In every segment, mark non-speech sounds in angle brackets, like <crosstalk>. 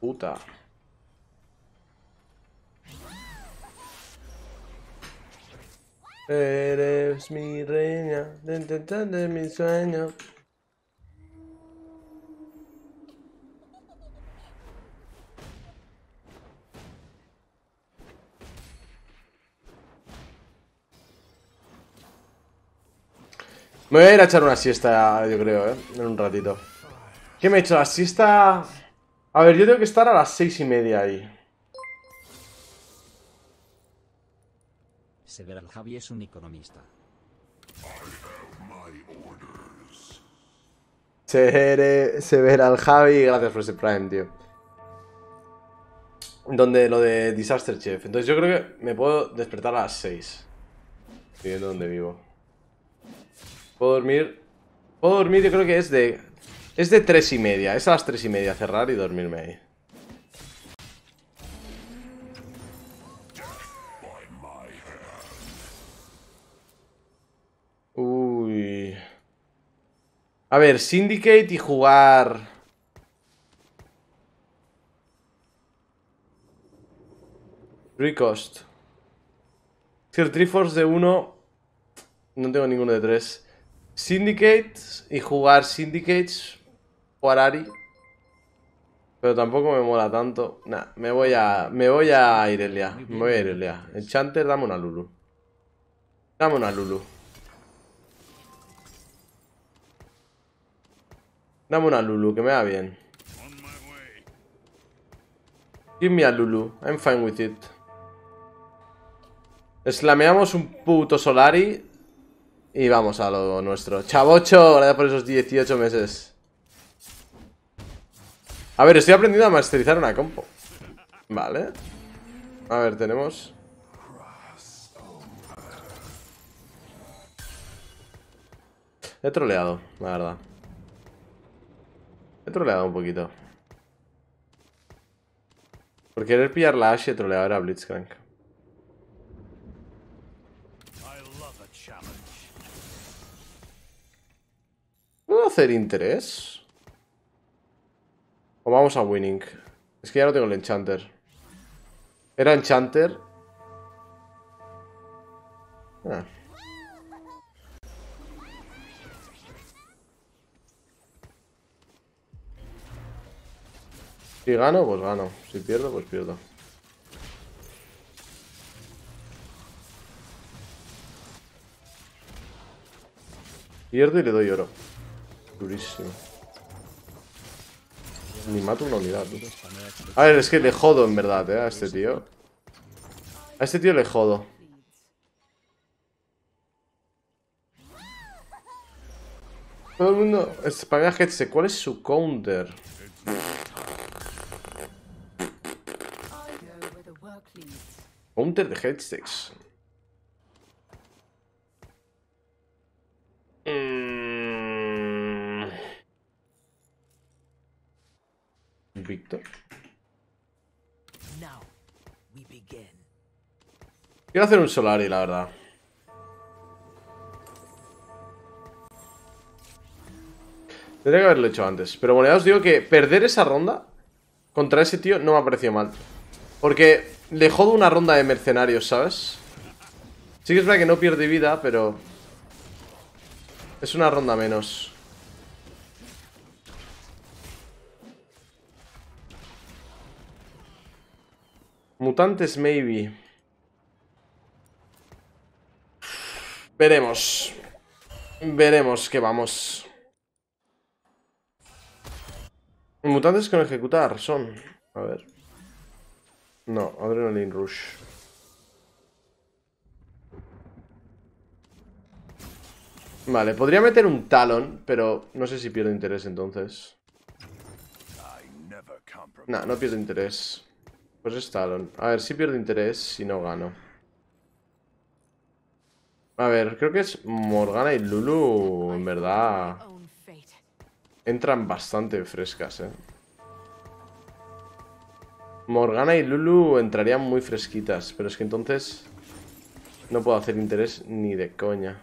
Puta. Eres mi reina, dentro de mi sueño. Me voy a ir a echar una siesta, yo creo, ¿eh? En un ratito. ¿Qué me he hecho la siesta? A ver, yo tengo que estar a las seis y media ahí. Several Javi es un economista. Several Javi, gracias por ese Prime, tío. Donde lo de Disaster Chef. Entonces yo creo que me puedo despertar a las 6. Viendo donde vivo. Puedo dormir. Puedo dormir, yo creo que es de es de tres y media. Es a las tres y media cerrar y dormirme ahí. Uy. A ver, Syndicate y jugar... Recost. Tier Triforce de uno. No tengo ninguno de tres. Syndicate y jugar Syndicates o Pero tampoco me mola tanto. me voy a. Me voy a Irelia. Me voy a Irelia. Enchanter, dame una Lulu. Dame una Lulu. Dame una Lulu, que me va bien. Give me a Lulu. I'm fine with it. Slameamos un puto Solari. Y vamos a lo nuestro. Chavocho, gracias por esos 18 meses. A ver, estoy aprendiendo a masterizar una compo. Vale. A ver, tenemos... He troleado, la verdad. He troleado un poquito. Por querer pillar la Ashe, he troleado a Blitzcrank. ¿Puedo hacer interés? vamos a Winning. Es que ya no tengo el Enchanter. Era Enchanter. Ah. Si gano, pues gano. Si pierdo, pues pierdo. Pierdo y le doy oro. Durísimo. Ni mato una unidad, tío. A ver, es que le jodo en verdad, eh, a este tío. A este tío le jodo. Todo el mundo... España Headset, ¿cuál es su counter? Counter de Headsex. Quiero hacer un Solari, la verdad. Tendría que haberlo hecho antes. Pero bueno, ya os digo que perder esa ronda contra ese tío no me ha parecido mal. Porque le jodo una ronda de mercenarios, ¿sabes? Sí que es verdad que no pierde vida, pero... Es una ronda menos. Mutantes, maybe. Veremos. Veremos que vamos. Mutantes con ejecutar son. A ver. No, Adrenaline Rush. Vale, podría meter un talón, pero no sé si pierdo interés entonces. Nah, no pierdo interés. Pues es A ver, si pierdo interés, si no gano. A ver, creo que es Morgana y Lulu, en verdad. Entran bastante frescas, eh. Morgana y Lulu entrarían muy fresquitas, pero es que entonces no puedo hacer interés ni de coña.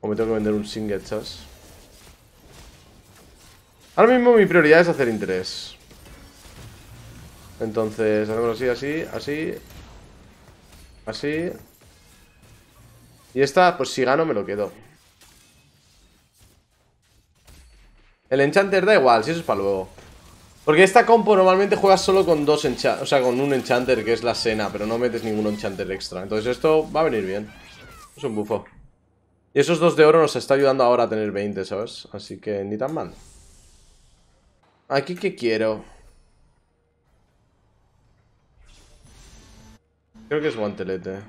O me tengo que vender un single, chas. Ahora mismo mi prioridad es hacer interés. Entonces, hacemos así, así, así. Así. Y esta, pues si gano me lo quedo. El enchanter da igual, si eso es para luego. Porque esta compo normalmente juegas solo con dos enchanters o sea, con un enchanter que es la cena pero no metes ningún enchanter extra. Entonces esto va a venir bien. Es un bufo. Y esos dos de oro nos está ayudando ahora a tener 20, ¿sabes? Así que ni tan mal. Aquí que quiero. Creo que es guantelete.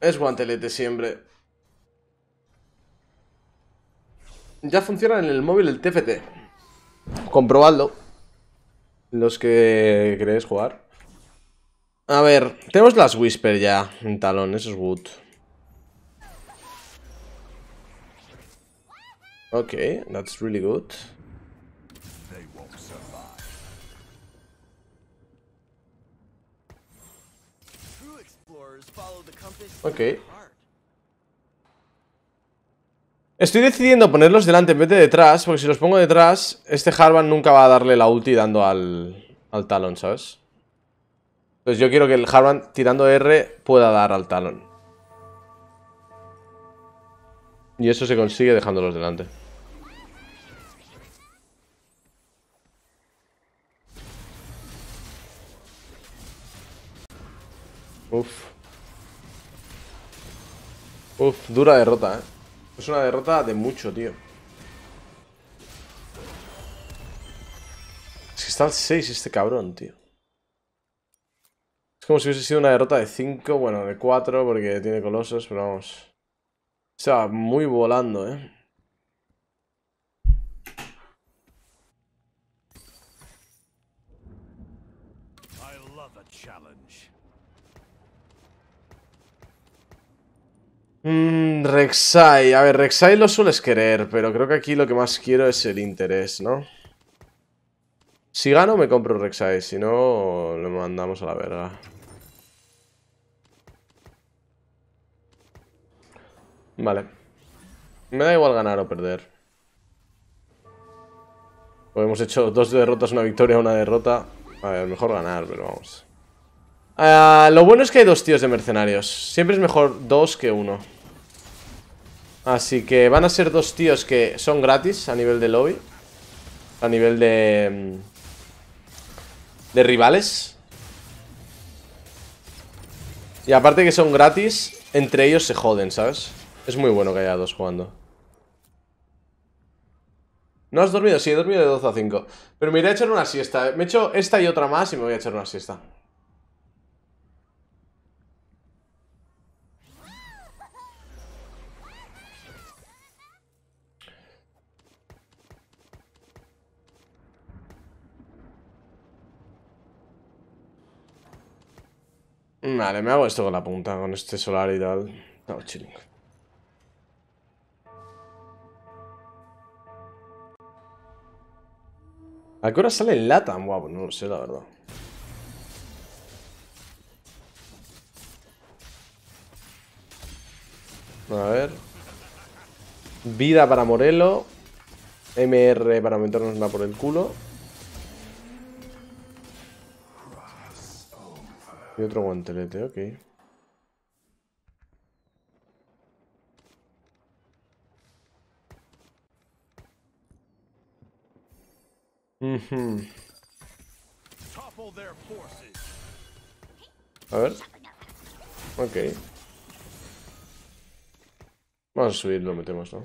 Es guantelete siempre. Ya funciona en el móvil el TFT. Comprobadlo. Los que queréis jugar. A ver, tenemos las Whisper ya en talón, eso es good. Ok, that's really good. Ok. Estoy decidiendo ponerlos delante en detrás, porque si los pongo detrás, este Harvan nunca va a darle la ulti dando al, al talón, ¿sabes? Entonces pues yo quiero que el Harvan tirando R pueda dar al Talon Y eso se consigue dejándolos delante. Uf. Uf, dura derrota, ¿eh? Es una derrota de mucho, tío. Es que está al 6 este cabrón, tío. Es como si hubiese sido una derrota de 5, bueno, de 4, porque tiene colosos, pero vamos. Está muy volando, ¿eh? Mm, Rek'Sai. A ver, Rek'Sai lo sueles querer, pero creo que aquí lo que más quiero es el interés, ¿no? Si gano, me compro Rek'Sai. Si no, lo mandamos a la verga. Vale. Me da igual ganar o perder. hemos hecho dos derrotas, una victoria, una derrota. A ver, mejor ganar, pero vamos. Ah, lo bueno es que hay dos tíos de mercenarios. Siempre es mejor dos que uno. Así que van a ser dos tíos que son gratis a nivel de lobby. A nivel de... Mm, de rivales. Y aparte que son gratis, entre ellos se joden, ¿sabes? Es muy bueno que haya dos jugando. ¿No has dormido? Sí, he dormido de 12 a 5. Pero me iré a echar una siesta. Eh. Me he hecho esta y otra más y me voy a echar una siesta. Vale, me hago esto con la punta, con este solar y tal. No, chilling. ¿A qué hora sale el Latam? Guau, pues no lo sé, la verdad. A ver. Vida para Morelo. MR para meternos una por el culo. Y otro guantelete, ok. A ver. Ok. Vamos a subir, lo metemos, ¿no?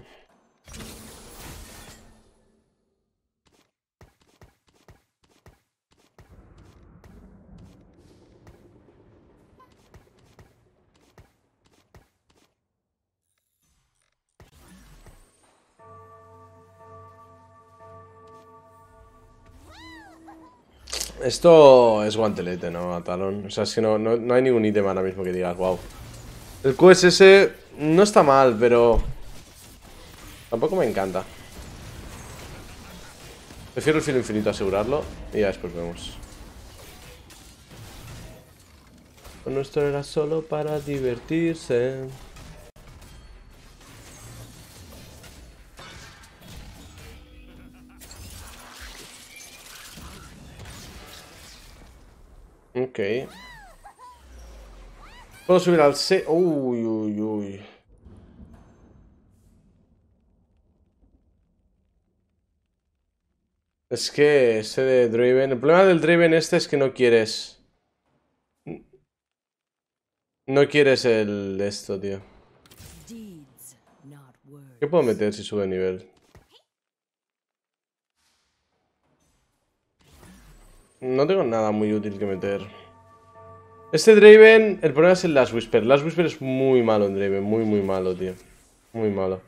Esto es guantelete, ¿no? A O sea, es que no, no, hay ningún ítem ahora mismo que digas, wow. El QSS no está mal, pero... Tampoco me encanta. Prefiero el filo infinito asegurarlo y ya después vemos. Nuestro era solo para divertirse. subir al C. Uy, uy, uy. Es que ese de Draven... El problema del Draven este es que no quieres... No quieres el esto, tío. ¿Qué puedo meter si sube nivel? No tengo nada muy útil que meter. Este Draven, el problema es el Last Whisper. Last Whisper es muy malo en Draven, muy, muy malo, tío. Muy malo.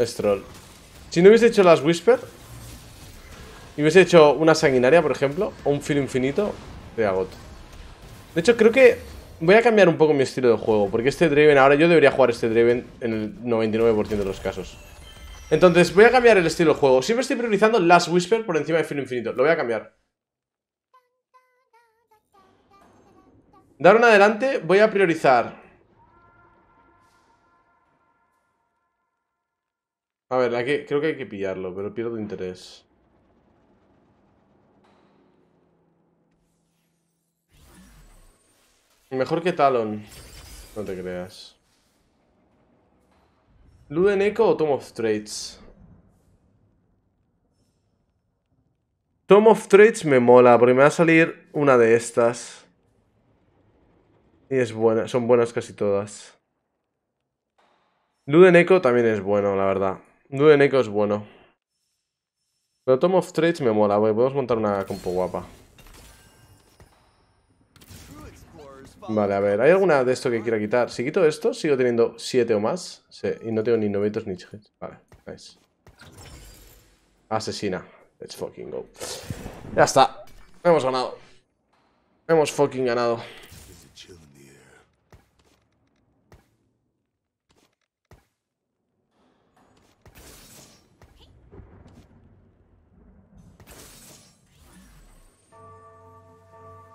Stroll Si no hubiese hecho Last Whisper, y hubiese hecho una sanguinaria, por ejemplo, o un filo infinito, te agot De hecho, creo que voy a cambiar un poco mi estilo de juego, porque este Draven, ahora yo debería jugar este Draven en el 99% de los casos. Entonces voy a cambiar el estilo de juego Siempre estoy priorizando Last Whisper por encima de Filo Infinito Lo voy a cambiar Dar un adelante voy a priorizar A ver, creo que hay que pillarlo Pero pierdo interés Mejor que Talon No te creas ¿Luden Echo o Tom of Trades? Tom of Trades me mola, porque me va a salir una de estas. Y es buena, son buenas casi todas. Luden Echo también es bueno, la verdad. Luden Echo es bueno. Pero Tom of Trades me mola, podemos montar una compo guapa. Vale, a ver, ¿hay alguna de esto que quiera quitar? Si quito esto, sigo teniendo 7 o más. Sí, y no tengo ni novitos ni chiches Vale, nice. Asesina. Let's fucking go. Ya está. Hemos ganado. Hemos fucking ganado.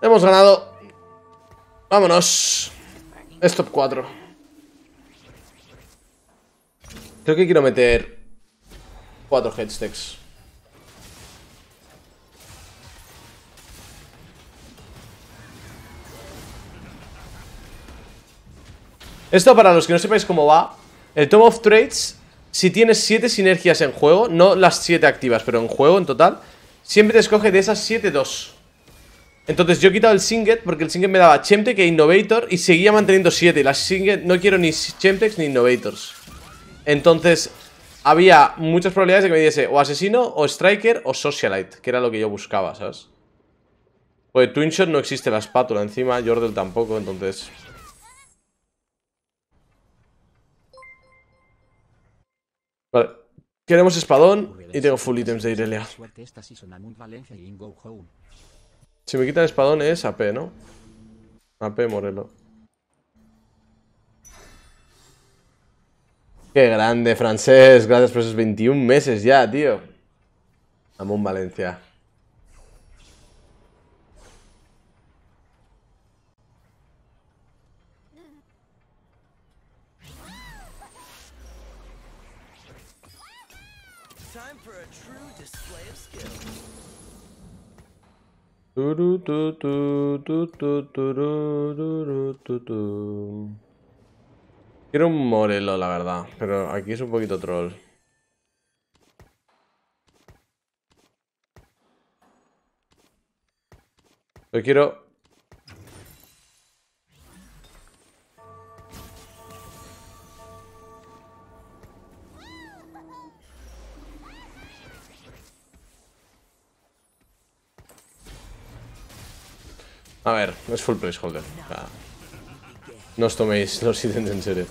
Hemos ganado. Vámonos. Es top 4. Creo que quiero meter 4 headstacks. Esto para los que no sepáis cómo va El Tom of Trades Si tienes 7 sinergias en juego No las 7 activas, pero en juego en total Siempre te escoge de esas 7 2 entonces yo he quitado el Singet porque el Singet me daba Chemtech e Innovator y seguía manteniendo 7. la Singet no quiero ni Chemtech ni Innovators. Entonces había muchas probabilidades de que me diese o Asesino, o Striker, o Socialite, que era lo que yo buscaba, ¿sabes? Porque Twinshot no existe la espátula encima, Jordel tampoco, entonces... Vale. Queremos espadón y tengo full items de Irelia. Si me quitan espadones, espadón es AP, ¿no? AP Morelo. Qué grande, francés. Gracias por esos 21 meses ya, tío. Amón Valencia. Time for a display of skill. Quiero un Morelo, la verdad, pero aquí es un poquito troll. Lo quiero full placeholder. No os toméis los ítems en serio.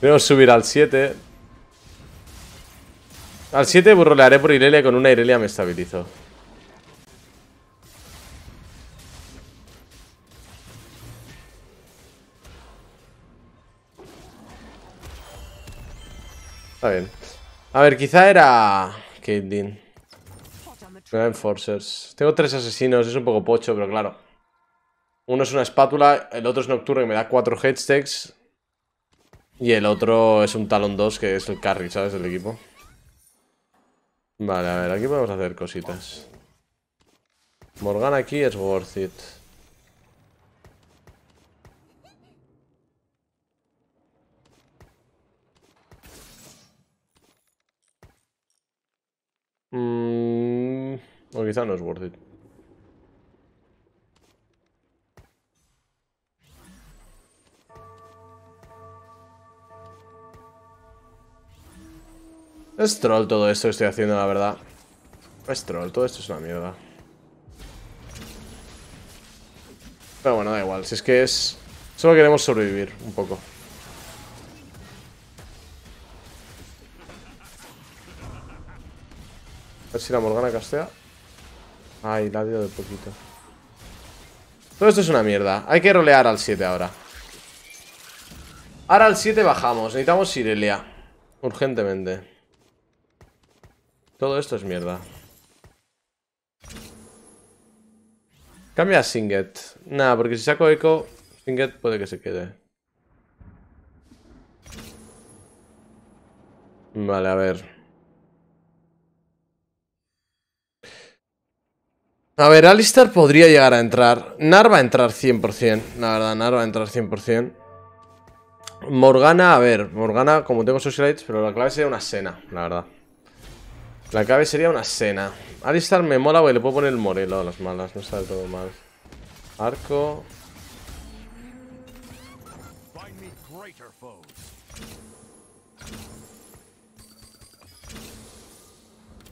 Debemos subir al 7. Al 7 burrolearé por Irelia. Con una Irelia me estabilizo. Está bien. A ver, quizá era... Caitlyn. Enforcers. Tengo tres asesinos. Es un poco pocho, pero claro. Uno es una espátula, el otro es Nocturne que me da cuatro headstacks. Y el otro es un Talon 2 que es el carry, ¿sabes? El equipo. Vale, a ver, aquí podemos hacer cositas. Morgan aquí es worth it. Mmm... o quizá no es worth it. Es troll todo esto que estoy haciendo, la verdad. Es troll, todo esto es una mierda. Pero bueno, da igual, si es que es... Solo queremos sobrevivir un poco. A ver si la Morgana castea. Ay, la ha de poquito. Todo esto es una mierda. Hay que rolear al 7 ahora. Ahora al 7 bajamos. Necesitamos Sirelia. Urgentemente. Todo esto es mierda. Cambia a Singet. Nada, porque si saco Echo, Singet puede que se quede. Vale, a ver. A ver, Alistar podría llegar a entrar. Nar va a entrar 100%. La verdad, Nar va a entrar 100%. Morgana, a ver. Morgana, como tengo socialites, pero la clave sería una cena, la verdad. La clave sería una cena. Alistar me mola güey. le puedo poner el morelo a las malas. No está del todo mal. Arco.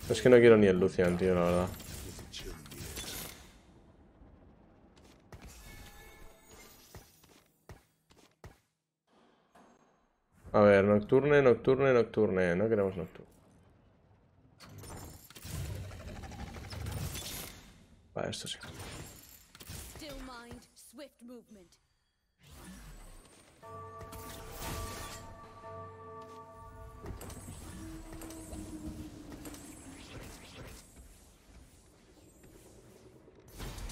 Es que no quiero ni el Lucian, tío, la verdad. A ver, nocturne, nocturne, nocturne. No queremos nocturne. Vale, esto sí.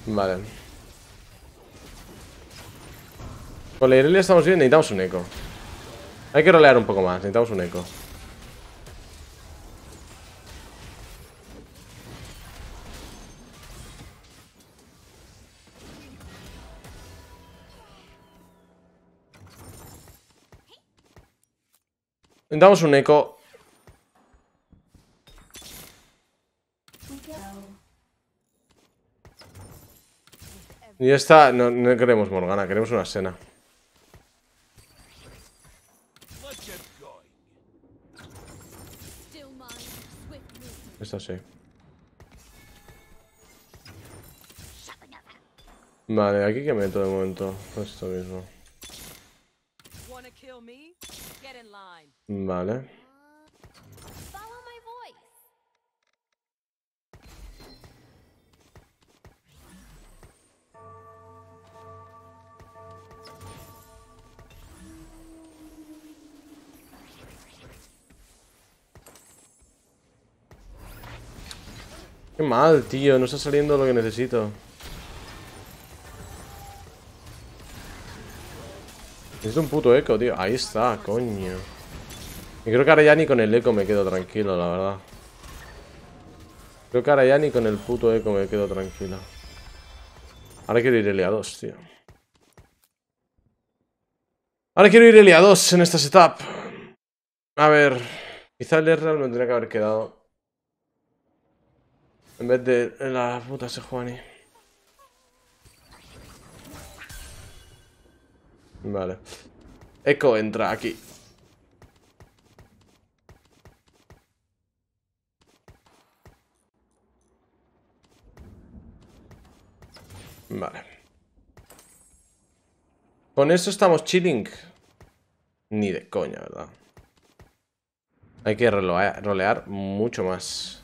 Vale. Con la Irelia estamos bien, necesitamos un eco. Hay que rolear un poco más, necesitamos un eco. Damos un eco. Y esta... No, queremos Morgana, queremos una escena. Esta sí. Vale, aquí que meto de momento. Esto mismo. Vale. Qué mal, tío. No está saliendo lo que necesito. Necesito un puto eco, tío. Ahí está, coño. Y creo que ahora ya ni con el eco me quedo tranquilo, la verdad. Creo que ahora ya ni con el puto eco me quedo tranquilo. Ahora quiero ir a 2, tío. Ahora quiero ir a 2 en esta setup. A ver. Quizá el e R me tendría que haber quedado. En vez de la puta Sejuani. Vale. Echo entra aquí. Vale. Con eso estamos chilling. Ni de coña, ¿verdad? Hay que rolear, mucho más.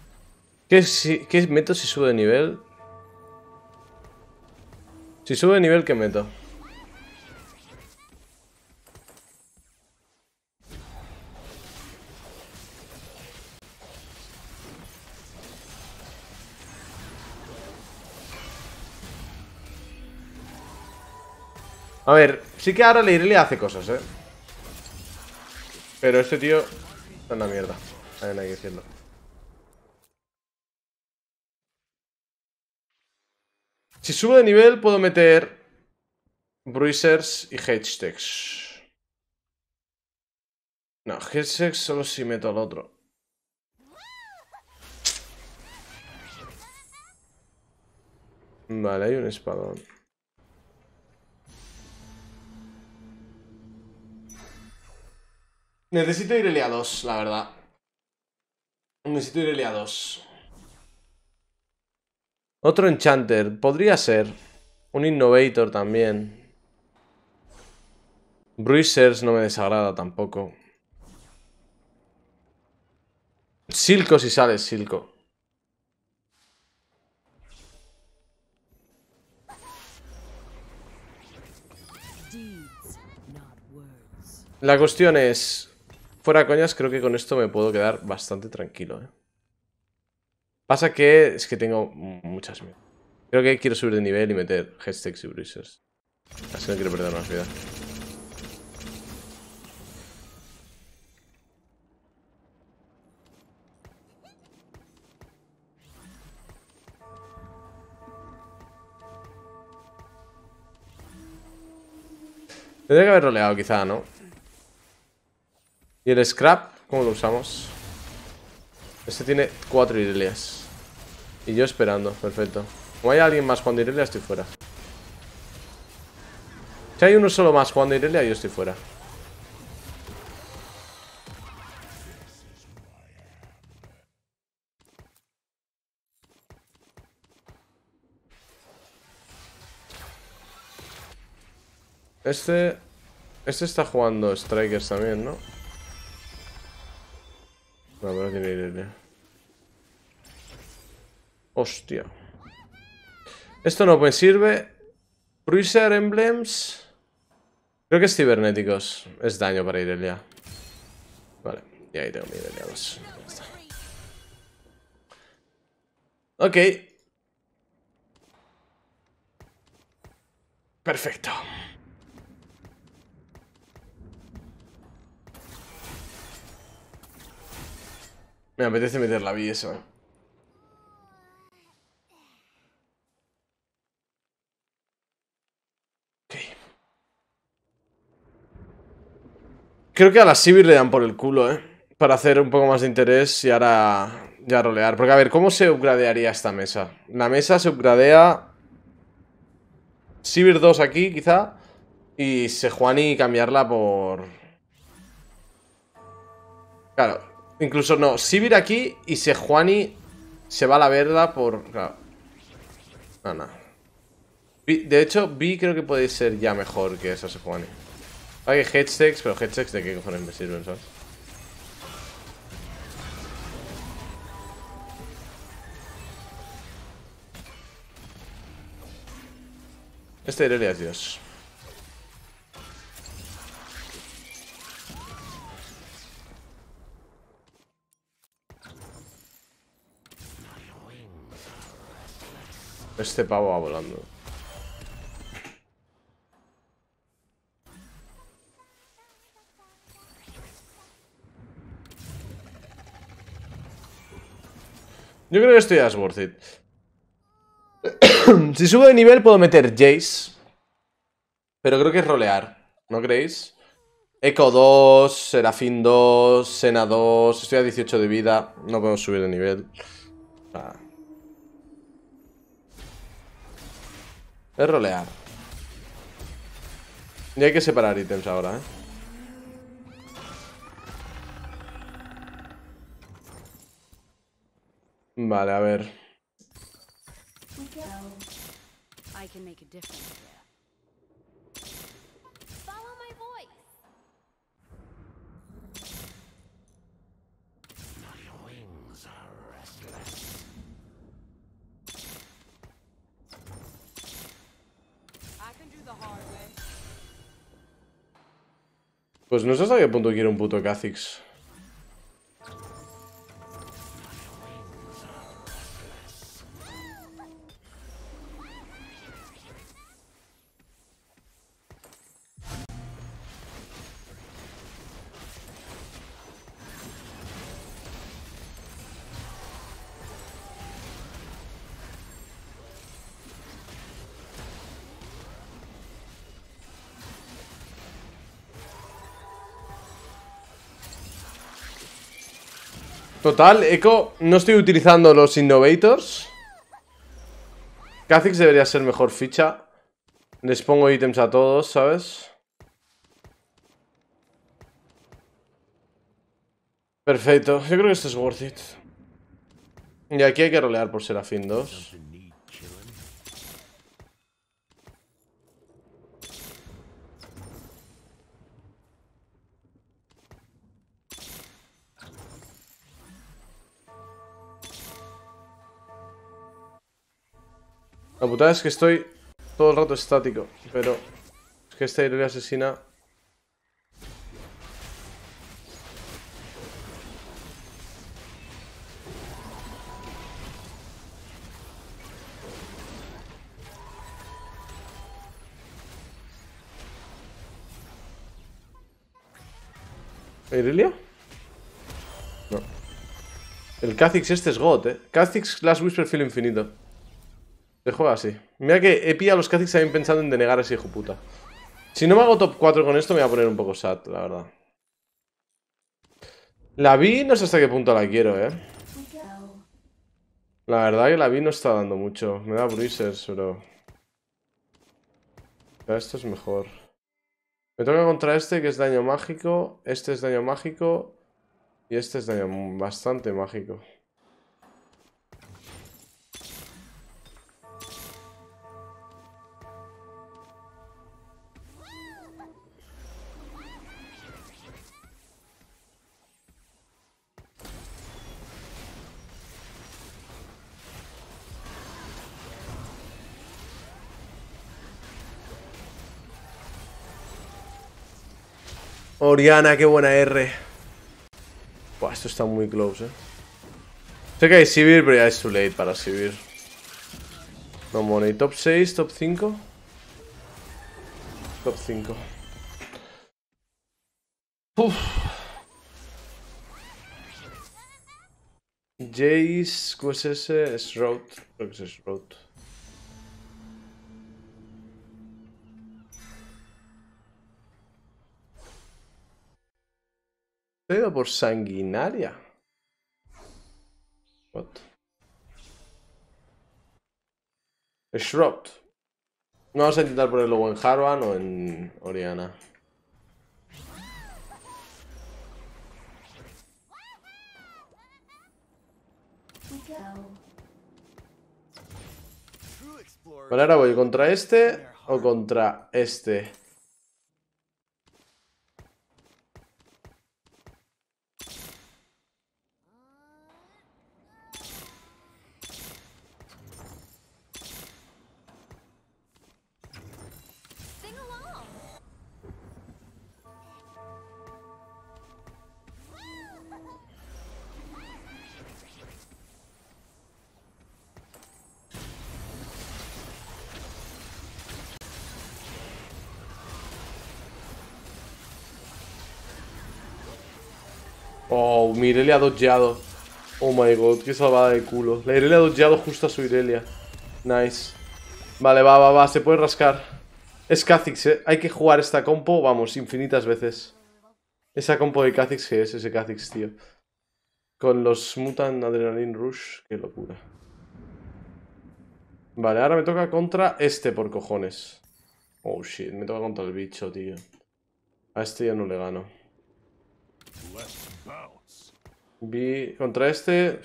¿Qué, ¿Qué meto si sube de nivel? Si sube de nivel, ¿qué meto? A ver, sí que ahora le hace cosas, ¿eh? Pero este tío está en la mierda. hay que decirlo. Si subo de nivel, puedo meter Bruisers y Hextechs No, Hedgehog solo si meto al otro. Vale, hay un espadón. Necesito ir a 2, la verdad. Necesito ir a 2. Otro Enchanter. Podría ser. Un Innovator también. Bruisers no me desagrada tampoco. Silco si sale, Silco. La cuestión es... Fuera coñas, creo que con esto me puedo quedar bastante tranquilo. ¿eh? Pasa que es que tengo muchas miedo. Creo que quiero subir de nivel y meter headstacks y bruises. Así no quiero perder más vida. Tendría que haber roleado quizá, ¿no? ¿Y el scrap? ¿Cómo lo usamos? Este tiene cuatro irelias. Y yo esperando, perfecto. Como hay alguien más jugando irelia, estoy fuera. Si hay uno solo más jugando irelia, yo estoy fuera. Este... Este está jugando Strikers también, ¿no? tiene Hostia. Esto no me sirve. Bruiser Emblems. Creo que es cibernéticos. Es daño para Irelia. Vale, y ahí tengo mi Irelia Ok. Perfecto. Me apetece meter la B, eso, eh. Creo que a la Sivir le dan por el culo, ¿eh? Para hacer un poco más de interés y ahora ya rolear. Porque a ver, ¿cómo se upgradearía esta mesa? La mesa se upgradea... Sivir 2 aquí, quizá. Y se Sejuani cambiarla por... Claro, Incluso no, vira aquí y Sejuani se va a la verda por... No, no. De hecho, Vi creo que puede ser ya mejor que esa Sejuani. Hay que pero headsticks de qué cojones me sirven, ¿sabes? Este Irelia es Dios. Este pavo va volando. Yo creo que esto ya es worth it. <coughs> si subo de nivel puedo meter Jace. Pero creo que es rolear, ¿no creéis? Echo 2, Serafín 2, Sena 2, estoy a 18 de vida, no podemos subir de nivel. Ah. Es rolear. Y hay que separar ítems ahora, ¿eh? Vale, a ver. Pues no sé hasta qué punto quiero un puto Kha'Zix. Total, Echo, no estoy utilizando los Innovators. Kha'Zix debería ser mejor ficha. Les pongo ítems a todos, ¿sabes? Perfecto, yo creo que esto es worth it. Y aquí hay que rolear por Serafín 2. La putada es que estoy todo el rato estático, pero es que esta Irelia asesina... ¿Irelia? No. El Kha'Zix este es God, eh. Kha'Zix Last Whisper Infinito. Se juega así. Mira que epi a los Kha'Zix habían pensando en denegar a ese hijo puta. Si no me hago top 4 con esto, me voy a poner un poco sad, la verdad. La vi, no sé hasta qué punto la quiero, eh. La verdad que la vi no está dando mucho. Me da bruises, pero... Esto es mejor. Me toca contra este que es daño mágico. Este es daño mágico. Y este es daño bastante mágico. Oriana, qué buena R. Buah, esto está muy close, eh. Sé que hay Sivir, pero ya es too late para Sivir. No money. Top 6, top 5. Top 5. Jace, QSS, Shroud. Creo que es Shroud. por sanguinaria. What? Shroud. Vamos a intentar ponerlo en Harvan o en Oriana. Vale, ahora voy contra este o contra este. Oh, mirelia Irelia ha Oh my god, qué salvada de culo. La Irelia ha dodgeado justo a su Irelia. Nice. Vale, va, va, va, se puede rascar. Es Kha'Zix, eh. Hay que jugar esta compo, vamos, infinitas veces. Esa compo de Kha'Zix que es ese Kha'Zix, tío. Con los Mutant Adrenaline Rush, qué locura. Vale, ahora me toca contra este por cojones. Oh shit, me toca contra el bicho, tío. A este ya no le gano. Vi... Contra este...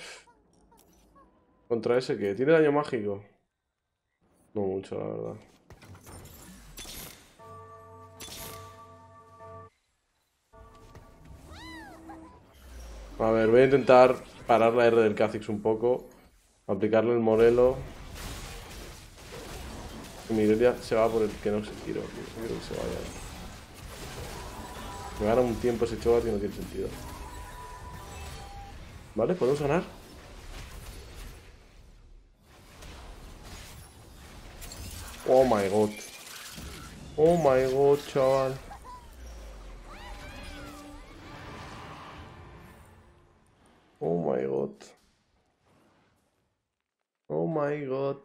Contra ese que tiene daño mágico. No mucho, la verdad. A ver, voy a intentar parar la R del Kha'Zix un poco. Aplicarle el Morelo. ya se va por el que no se tiro. Que Me gana un tiempo ese Chobat y no tiene sentido. ¿Vale? Podemos ganar. Oh my god. Oh my god, chaval. Oh my god. Oh my god.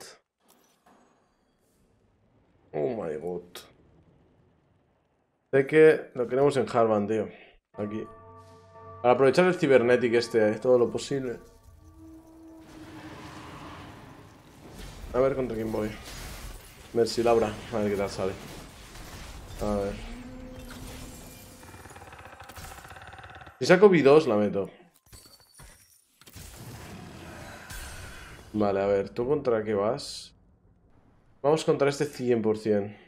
Oh my god. Sé que lo queremos en Harvan, tío. Aquí. Para aprovechar el cibernético este, eh, todo lo posible. A ver contra quién voy. Mercy Laura, a ver qué tal sale. A ver. Si saco B2, la meto. Vale, a ver, ¿tú contra qué vas? Vamos contra este 100%.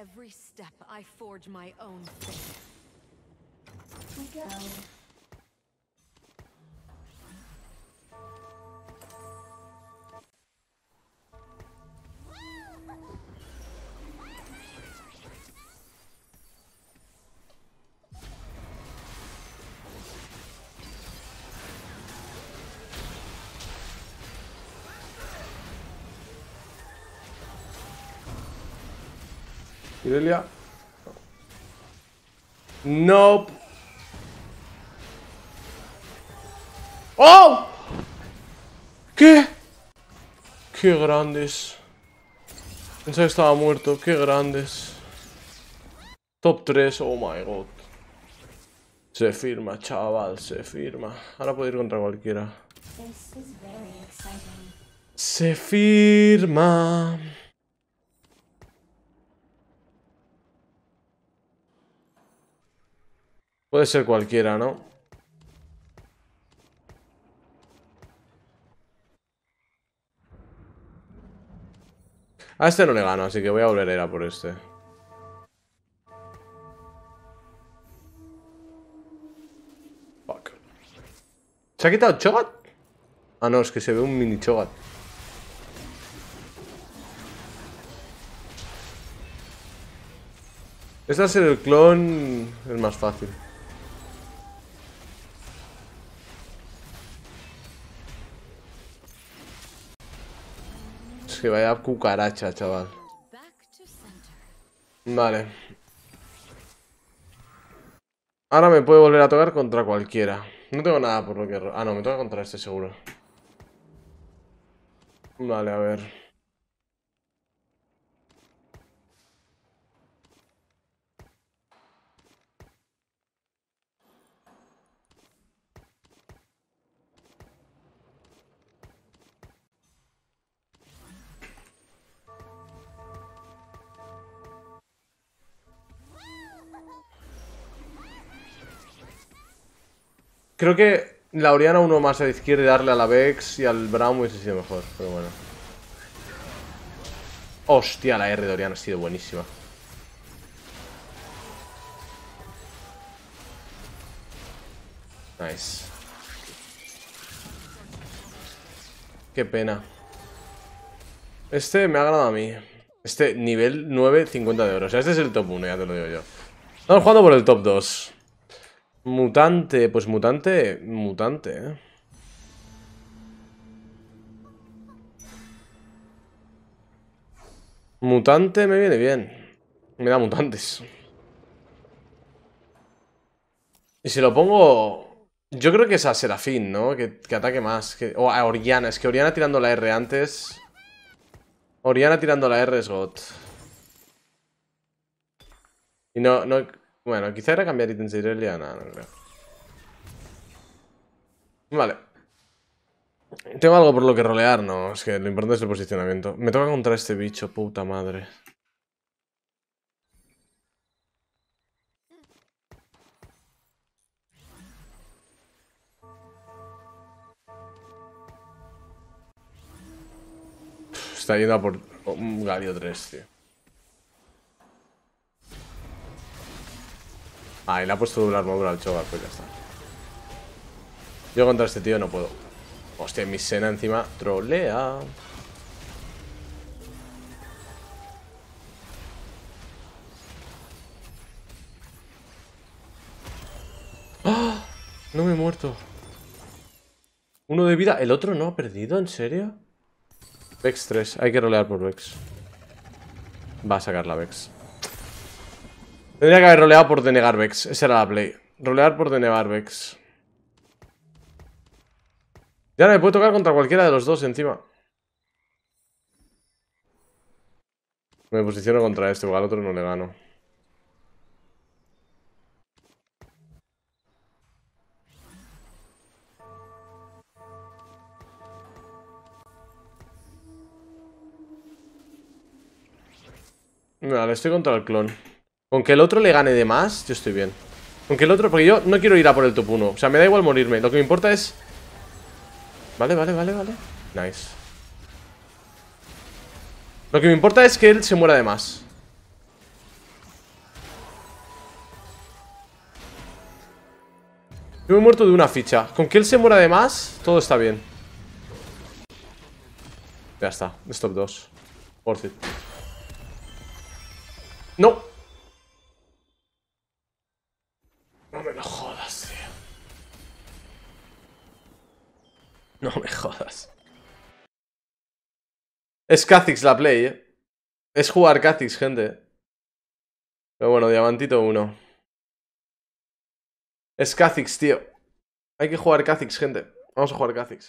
every step I forge my own fate. Irelia. Nope. ¡Oh! ¿Qué? ¡Qué grandes! Pensaba que estaba muerto. ¡Qué grandes! Top 3. Oh my god. Se firma, chaval. Se firma. Ahora puedo ir contra cualquiera. Se firma. Puede ser cualquiera, ¿no? A este no le gano, así que voy a volver a por este. Fuck. ¿Se ha quitado Chogat? Ah, no, es que se ve un mini Chogat. Este es el clon el más fácil. que vaya cucaracha, chaval. Vale. Ahora me puede volver a tocar contra cualquiera. No tengo nada por lo que... Ah, no, me toca contra este seguro. Vale, a ver. Creo que la Oriana uno más a la izquierda y darle a la Vex y al Braum hubiese sido mejor, pero bueno. Hostia, la R de Oriana ha sido buenísima. Nice. Qué pena. Este me ha ganado a mí. Este nivel 9, 50 de oro. O sea, este es el top 1, ya te lo digo yo. Estamos jugando por el top 2. Mutante, pues mutante, mutante, ¿eh? Mutante me viene bien. Me da mutantes. Y si lo pongo... Yo creo que es a Serafín, ¿no? Que, ataque más. O a Oriana. Es que Oriana tirando la R antes... Oriana tirando la R es God. Y no, no, bueno, quizá era cambiar ítems de Irelia. No, no creo. Vale. Tengo algo por lo que rolear, no. Es que lo importante es el posicionamiento. Me toca contra este bicho, puta madre. Está yendo a por un Galio 3, tío. Ah, y le ha puesto doble armadura al Chogar, pues ya está. Yo contra este tío no puedo. Hostia, mi Sena encima trolea. ¡Ah! No me he muerto. Uno de vida. ¿El otro no ha perdido? ¿En serio? Vex 3. Hay que rolear por Vex. Va a sacar la Vex. Tendría que haber roleado por denegar Vex. Esa era la play. Rolear por denegar Vex. Ya no me puede tocar contra cualquiera de los dos encima. Me posiciono contra este, porque al otro no le gano. Vale, estoy contra el clon. Con que el otro le gane de más, yo estoy bien. Con que el otro... Porque yo no quiero ir a por el top 1. O sea, me da igual morirme. Lo que me importa es... Vale, vale, vale, vale. Nice. Lo que me importa es que él se muera de más. Yo me he muerto de una ficha. Con que él se muera de más, todo está bien. Ya está. Stop 2. Worth it. No. No me lo jodas, tío. No me jodas. Es Kha'Zix la play, eh. Es jugar Kha'Zix, gente. Pero bueno, diamantito 1. Es Kha'Zix, tío. Hay que jugar Kha'Zix, gente. Vamos a jugar Kha'Zix.